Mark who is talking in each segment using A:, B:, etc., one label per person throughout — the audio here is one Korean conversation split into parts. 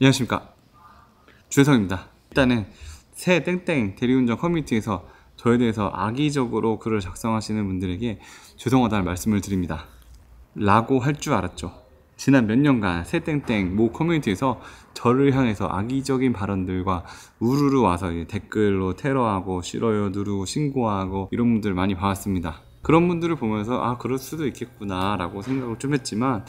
A: 안녕하십니까 주혜성입니다 일단은 새 땡땡 대리운전 커뮤니티에서 저에 대해서 악의적으로 글을 작성하시는 분들에게 죄송하다는 말씀을 드립니다 라고 할 줄 알았죠 지난 몇 년간 새 땡땡 모 커뮤니티에서 저를 향해서 악의적인 발언들과 우르르 와서 댓글로 테러하고 싫어요 누르고 신고하고 이런 분들 많이 봐왔습니다 그런 분들을 보면서 아 그럴 수도 있겠구나 라고 생각을 좀 했지만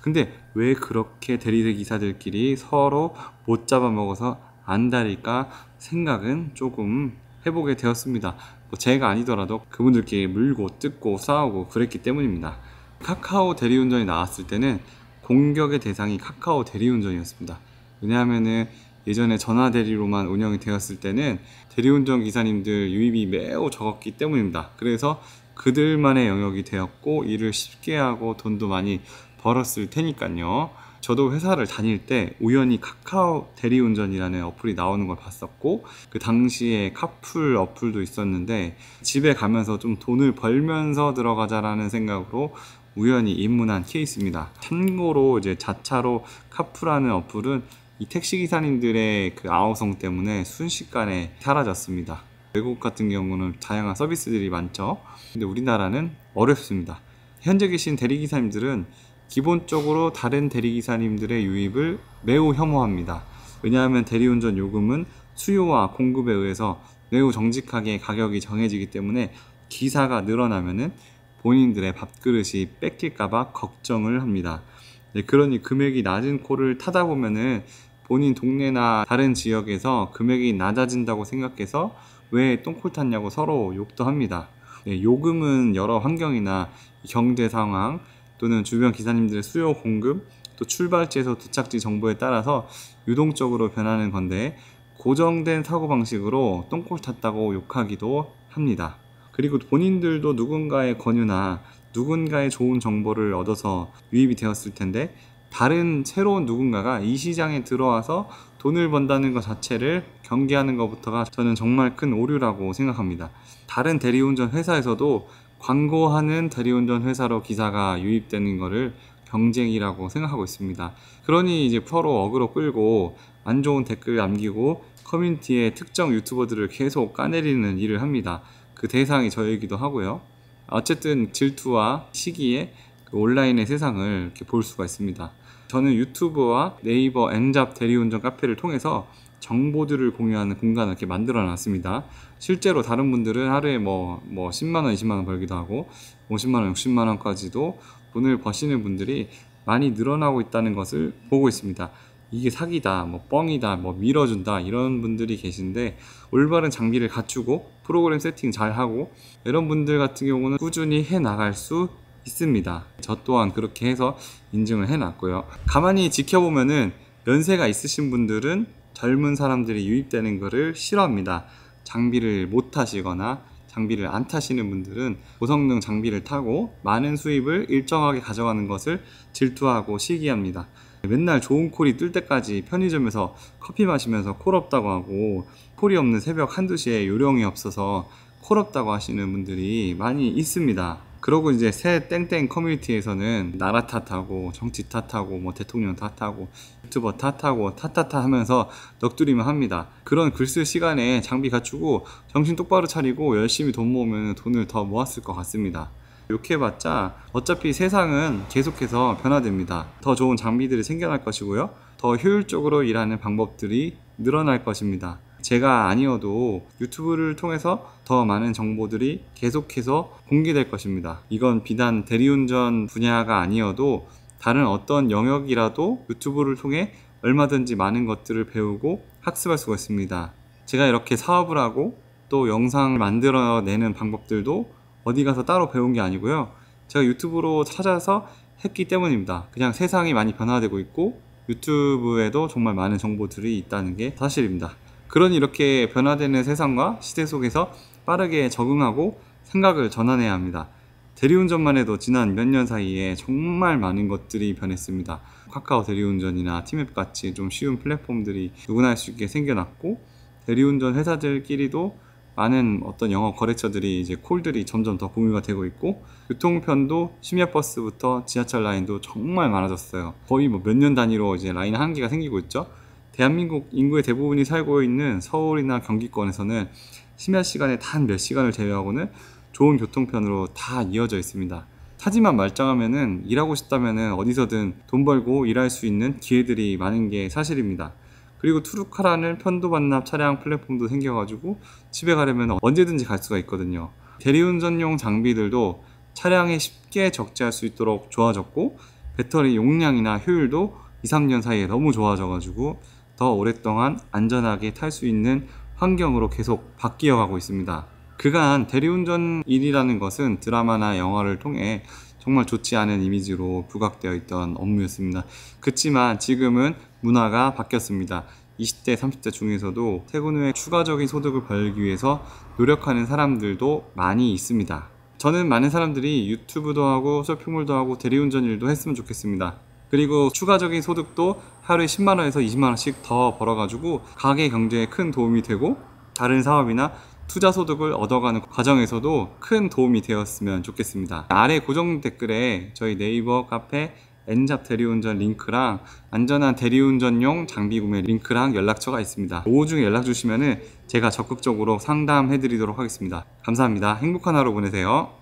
A: 근데 왜 그렇게 대리대 기사들끼리 서로 못 잡아먹어서 안달일까 생각은 조금 해보게 되었습니다 뭐 제가 아니더라도 그분들끼리 물고 뜯고 싸우고 그랬기 때문입니다 카카오 대리운전이 나왔을 때는 공격의 대상이 카카오 대리운전이었습니다 왜냐하면은 예전에 전화 대리로만 운영이 되었을 때는 대리운전 기사님들 유입이 매우 적었기 때문입니다. 그래서 그들만의 영역이 되었고 일을 쉽게 하고 돈도 많이 벌었을 테니까요. 저도 회사를 다닐 때 우연히 카카오 대리운전이라는 어플이 나오는 걸 봤었고 그 당시에 카풀 어플도 있었는데 집에 가면서 좀 돈을 벌면서 들어가자라는 생각으로 우연히 입문한 케이스입니다. 참고로 이제 자차로 카풀하는 어플은 이 택시 기사님들의 그 아우성 때문에 순식간에 사라졌습니다. 외국 같은 경우는 다양한 서비스들이 많죠. 근데 우리나라는 어렵습니다. 현재 계신 대리기사님들은 기본적으로 다른 대리기사님들의 유입을 매우 혐오합니다. 왜냐하면 대리운전 요금은 수요와 공급에 의해서 매우 정직하게 가격이 정해지기 때문에 기사가 늘어나면은 본인들의 밥그릇이 뺏길까봐 걱정을 합니다. 네, 그러니 금액이 낮은 코를 타다 보면은 본인 동네나 다른 지역에서 금액이 낮아진다고 생각해서 왜 똥콜 탔냐고 서로 욕도 합니다. 네, 요금은 여러 환경이나 경제 상황 또는 주변 기사님들의 수요 공급 또 출발지에서 도착지 정보에 따라서 유동적으로 변하는 건데 고정된 사고방식으로 똥콜 탔다고 욕하기도 합니다. 그리고 본인들도 누군가의 권유나 누군가의 좋은 정보를 얻어서 유입이 되었을 텐데 다른 새로운 누군가가 이 시장에 들어와서 돈을 번다는 것 자체를 경계하는 것부터가 저는 정말 큰 오류라고 생각합니다. 다른 대리운전 회사에서도 광고하는 대리운전 회사로 기사가 유입되는 것을 경쟁이라고 생각하고 있습니다. 그러니 이제 서로 어그로 끌고 안 좋은 댓글 남기고 커뮤니티에 특정 유튜버들을 계속 까내리는 일을 합니다. 그 대상이 저이기도 하고요. 어쨌든 질투와 시기에 그 온라인의 세상을 이렇게 볼 수가 있습니다. 저는 유튜브와 네이버 엔잡 대리운전 카페를 통해서 정보들을 공유하는 공간을 이렇게 만들어 놨습니다. 실제로 다른 분들은 하루에 뭐, 뭐 10만원, 20만원 벌기도 하고, 50만원, 뭐 60만원까지도 돈을 버시는 분들이 많이 늘어나고 있다는 것을 보고 있습니다. 이게 사기다, 뭐 뻥이다, 뭐 밀어준다, 이런 분들이 계신데, 올바른 장비를 갖추고, 프로그램 세팅 잘 하고, 이런 분들 같은 경우는 꾸준히 해 나갈 수 있습니다. 저 또한 그렇게 해서 인증을 해놨고요. 가만히 지켜보면은 연세가 있으신 분들은 젊은 사람들이 유입되는 것을 싫어합니다. 장비를 못 타시거나 장비를 안 타시는 분들은 고성능 장비를 타고 많은 수입을 일정하게 가져가는 것을 질투하고 시기합니다. 맨날 좋은 콜이 뜰 때까지 편의점에서 커피 마시면서 콜 없다고 하고 콜이 없는 새벽 한두 시에 요령이 없어서 콜 없다고 하시는 분들이 많이 있습니다. 그러고 이제 새 땡땡 커뮤니티에서는 나라 탓하고 정치 탓하고 뭐 대통령 탓하고 유튜버 탓하고 탓탓탓 하면서 넋두리만 합니다. 그런 글 쓸 시간에 장비 갖추고 정신 똑바로 차리고 열심히 돈 모으면 돈을 더 모았을 것 같습니다. 욕해봤자 어차피 세상은 계속해서 변화됩니다. 더 좋은 장비들이 생겨날 것이고요. 더 효율적으로 일하는 방법들이 늘어날 것입니다. 제가 아니어도 유튜브를 통해서 더 많은 정보들이 계속해서 공개될 것입니다. 이건 비단 대리운전 분야가 아니어도 다른 어떤 영역이라도 유튜브를 통해 얼마든지 많은 것들을 배우고 학습할 수가 있습니다. 제가 이렇게 사업을 하고 또 영상을 만들어내는 방법들도 어디 가서 따로 배운 게 아니고요. 제가 유튜브로 찾아서 했기 때문입니다. 그냥 세상이 많이 변화되고 있고 유튜브에도 정말 많은 정보들이 있다는 게 사실입니다. 그런 이렇게 변화되는 세상과 시대 속에서 빠르게 적응하고 생각을 전환해야 합니다. 대리운전만 해도 지난 몇 년 사이에 정말 많은 것들이 변했습니다. 카카오 대리운전이나 티맵 같이 좀 쉬운 플랫폼들이 누구나 할 수 있게 생겨났고 대리운전 회사들끼리도 많은 어떤 영어 거래처들이 이제 콜들이 점점 더 공유가 되고 있고 교통편도 심야 버스부터 지하철 라인도 정말 많아졌어요. 거의 뭐 몇 년 단위로 이제 라인 한계가 생기고 있죠. 대한민국 인구의 대부분이 살고 있는 서울이나 경기권에서는 심야 시간에 단 몇 시간을 제외하고는 좋은 교통편으로 다 이어져 있습니다. 하지만 말짱하면은 일하고 싶다면은 어디서든 돈 벌고 일할 수 있는 기회들이 많은 게 사실입니다. 그리고 투르카라는 편도 반납 차량 플랫폼도 생겨가지고 집에 가려면 언제든지 갈 수가 있거든요. 대리운전용 장비들도 차량에 쉽게 적재할 수 있도록 좋아졌고 배터리 용량이나 효율도 2, 3년 사이에 너무 좋아져가지고 더 오랫동안 안전하게 탈 수 있는 환경으로 계속 바뀌어 가고 있습니다. 그간 대리운전 일이라는 것은 드라마나 영화를 통해 정말 좋지 않은 이미지로 부각되어 있던 업무였습니다. 그렇지만 지금은 문화가 바뀌었습니다. 20대, 30대 중에서도 퇴근 후에 추가적인 소득을 벌기 위해서 노력하는 사람들도 많이 있습니다. 저는 많은 사람들이 유튜브도 하고 쇼핑몰도 하고 대리운전 일도 했으면 좋겠습니다. 그리고 추가적인 소득도 하루에 10만 원에서 20만 원씩 더 벌어가지고 가계 경제에 큰 도움이 되고 다른 사업이나 투자 소득을 얻어가는 과정에서도 큰 도움이 되었으면 좋겠습니다. 아래 고정 댓글에 저희 네이버 카페 엔잡 대리운전 링크랑 안전한 대리운전용 장비 구매 링크랑 연락처가 있습니다. 오후 중에 연락 주시면은 제가 적극적으로 상담해 드리도록 하겠습니다. 감사합니다. 행복한 하루 보내세요.